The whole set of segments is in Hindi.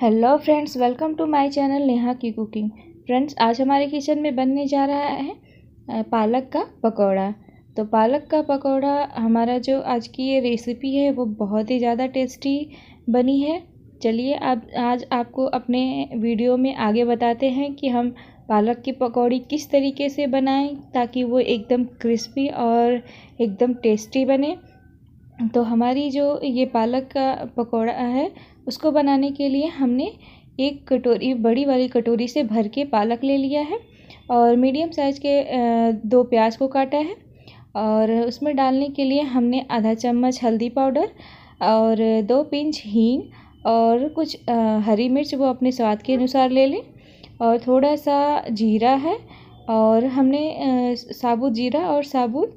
hello friends welcome to my channel Neha की कुकिंग फ्रेंड्स आज हमारे किचन में बनने जा रहा है पालक का पकौड़ा तो पालक का पकौड़ा हमारा जो आज की ये रेसिपी है वो बहुत ही ज़्यादा टेस्टी बनी है चलिए अब आज आपको अपने वीडियो में आगे बताते हैं कि हम पालक की पकौड़ी किस तरीके से बनाएं ताकि वो एकदम क्रिस्पी और एकदम टेस्टी बने तो हमारी जो ये पालक का पकौड़ा है उसको बनाने के लिए हमने एक कटोरी बड़ी वाली कटोरी से भर के पालक ले लिया है और मीडियम साइज़ के दो प्याज को काटा है और उसमें डालने के लिए हमने आधा चम्मच हल्दी पाउडर और दो पिंच हींग और कुछ हरी मिर्च वो अपने स्वाद के अनुसार ले लें और थोड़ा सा जीरा है और हमने साबुत जीरा और साबुत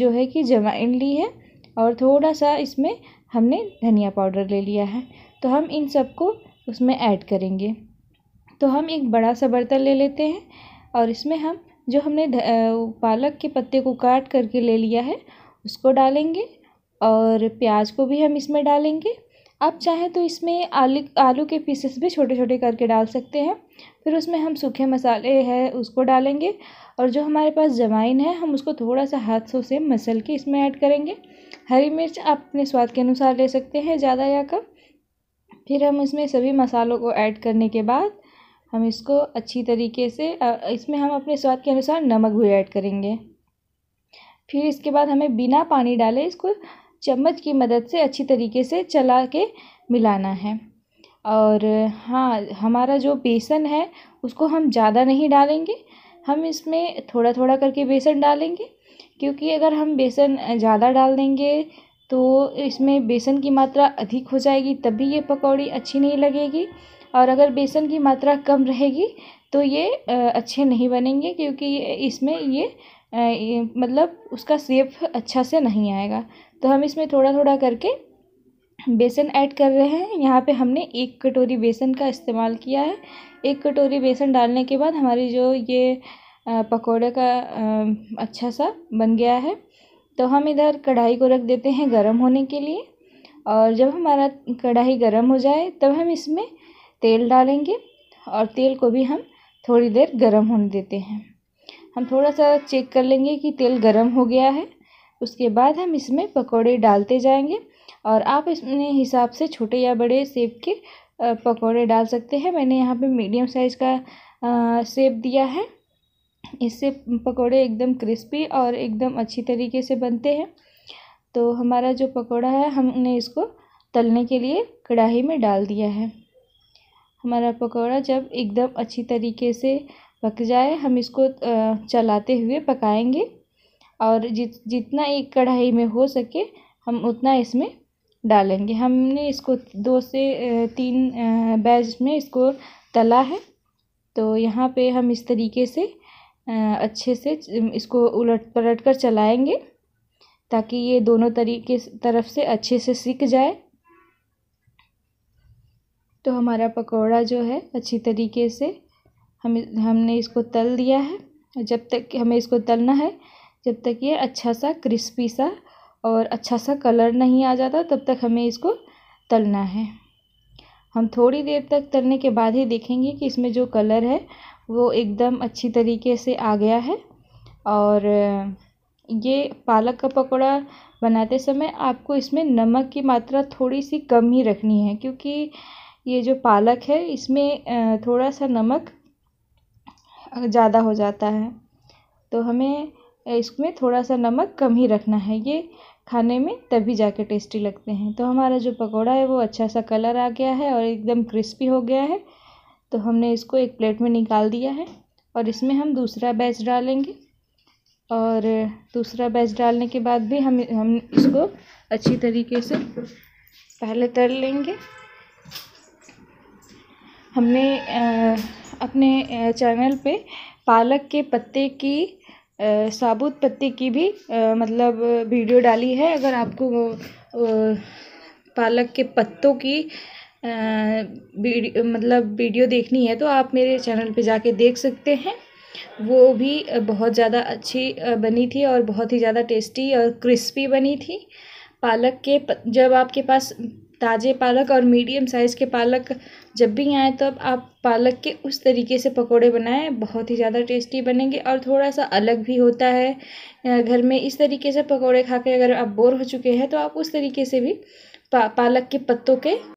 जो है कि जवाइन ली है और थोड़ा सा इसमें हमने धनिया पाउडर ले लिया है तो हम इन सबको उसमें ऐड करेंगे तो हम एक बड़ा सा बर्तन ले लेते हैं और इसमें हम जो हमने पालक के पत्ते को काट करके ले लिया है उसको डालेंगे और प्याज को भी हम इसमें डालेंगे आप चाहें तो इसमें आलू आलू के पीसेस भी छोटे छोटे करके डाल सकते हैं फिर उसमें हम सूखे मसाले हैं उसको डालेंगे और जो हमारे पास जवाइन है हम उसको थोड़ा सा हाथों से मसल के इसमें ऐड करेंगे हरी मिर्च आप अपने स्वाद के अनुसार ले सकते हैं ज़्यादा या कम फिर हम इसमें सभी मसालों को ऐड करने के बाद हम इसको अच्छी तरीके से इसमें हम अपने स्वाद के अनुसार नमक भी ऐड करेंगे फिर इसके बाद हमें बिना पानी डाले इसको चम्मच की मदद से अच्छी तरीके से चला के मिलाना है और हाँ हमारा जो बेसन है उसको हम ज़्यादा नहीं डालेंगे हम इसमें थोड़ा थोड़ा करके बेसन डालेंगे क्योंकि अगर हम बेसन ज़्यादा डाल देंगे तो इसमें बेसन की मात्रा अधिक हो जाएगी तभी ये पकौड़ी अच्छी नहीं लगेगी और अगर बेसन की मात्रा कम रहेगी तो ये अच्छे नहीं बनेंगे क्योंकि इसमें ये मतलब उसका सेप अच्छा से नहीं आएगा तो हम इसमें थोड़ा थोड़ा करके बेसन ऐड कर रहे हैं यहाँ पे हमने एक कटोरी बेसन का इस्तेमाल किया है एक कटोरी बेसन डालने के बाद हमारी जो ये पकौड़े का अच्छा सा बन गया है तो हम इधर कढ़ाई को रख देते हैं गर्म होने के लिए और जब हमारा कढ़ाई गर्म हो जाए तब हम इसमें तेल डालेंगे और तेल को भी हम थोड़ी देर गर्म होने देते हैं हम थोड़ा सा चेक कर लेंगे कि तेल गर्म हो गया है उसके बाद हम इसमें पकौड़े डालते जाएंगे और आप इसमें हिसाब से छोटे या बड़े सेब के पकौड़े डाल सकते हैं मैंने यहाँ पे मीडियम साइज़ का सेब दिया है इससे पकौड़े एकदम क्रिस्पी और एकदम अच्छी तरीके से बनते हैं तो हमारा जो पकौड़ा है हमने इसको तलने के लिए कढ़ाई में डाल दिया है हमारा पकौड़ा जब एकदम अच्छी तरीके से पक जाए हम इसको चलाते हुए पकाएंगे और जित जितना एक कढ़ाई में हो सके हम उतना इसमें डालेंगे हमने इसको दो से तीन बैच में इसको तला है तो यहाँ पे हम इस तरीके से अच्छे से इसको उलट पलट कर चलाएँगे ताकि ये दोनों तरीके तरफ से अच्छे से सीख जाए तो हमारा पकौड़ा जो है अच्छी तरीके से हम हमने इसको तल दिया है जब तक हमें इसको तलना है जब तक ये अच्छा सा क्रिस्पी सा और अच्छा सा कलर नहीं आ जाता तब तक हमें इसको तलना है हम थोड़ी देर तक तलने के बाद ही देखेंगे कि इसमें जो कलर है वो एकदम अच्छी तरीके से आ गया है और ये पालक का पकौड़ा बनाते समय आपको इसमें नमक की मात्रा थोड़ी सी कम ही रखनी है क्योंकि ये जो पालक है इसमें थोड़ा सा नमक ज़्यादा हो जाता है तो हमें इसमें थोड़ा सा नमक कम ही रखना है ये खाने में तभी जाके टेस्टी लगते हैं तो हमारा जो पकौड़ा है वो अच्छा सा कलर आ गया है और एकदम क्रिस्पी हो गया है तो हमने इसको एक प्लेट में निकाल दिया है और इसमें हम दूसरा बैच डालेंगे और दूसरा बैच डालने के बाद भी हम हम इसको अच्छी तरीके से पहले तल लेंगे हमने अपने चैनल पे पालक के पत्ते की साबुत पत्ते की भी मतलब वीडियो डाली है अगर आपको पालक के पत्तों की वीडियो मतलब वीडियो देखनी है तो आप मेरे चैनल पे जाके देख सकते हैं वो भी बहुत ज़्यादा अच्छी बनी थी और बहुत ही ज़्यादा टेस्टी और क्रिस्पी बनी थी पालक के जब आपके पास ताज़े पालक और मीडियम साइज़ के पालक जब भी आए तब आप पालक के उस तरीके से पकोड़े बनाएं बहुत ही ज़्यादा टेस्टी बनेंगे और थोड़ा सा अलग भी होता है घर में इस तरीके से पकोड़े खा के अगर आप बोर हो चुके हैं तो आप उस तरीके से भी पा, पालक के पत्तों के